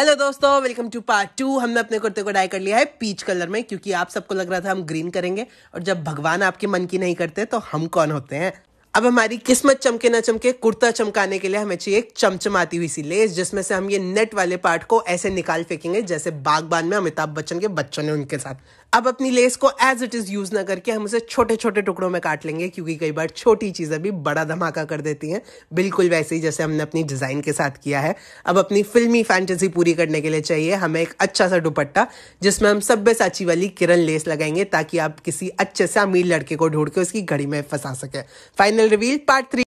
hello दोस्तों welcome two part two हमने अपने कुर्ते को डाई कर लिया है पीच कलर में क्योंकि आप सबको लग रहा था हम ग्रीन करेंगे और जब भगवान आपके मन की नहीं करते तो हम कौन होते हैं अब हमारी किस्मत चमके ना चमके कुर्ता चमकाने के लिए हमें चाहिए एक चमचमाती हुई सी लेस जिसमें से हम ये नेट वाले पार्ट को ऐसे निकाल फेंकेंगे जैसे बागबान में अमिताभ बच्चन के बच्चों ने उनके साथ अब अपनी लेस को एज इट इज यूज ना करके हम उसे छोटे छोटे टुकड़ों में काट लेंगे क्योंकि कई बार छोटी चीजें भी बड़ा धमाका कर देती हैं बिल्कुल वैसे ही जैसे हमने अपनी डिजाइन के साथ किया है अब अपनी फिल्मी फैंटेसी पूरी करने के लिए चाहिए हमें एक अच्छा सा दुपट्टा जिसमें हम सब्य साची वाली किरण लेस लगाएंगे ताकि आप किसी अच्छे से अमीर लड़के को ढूंढ के उसकी घड़ी में फंसा सके फाइनल i reveal part 3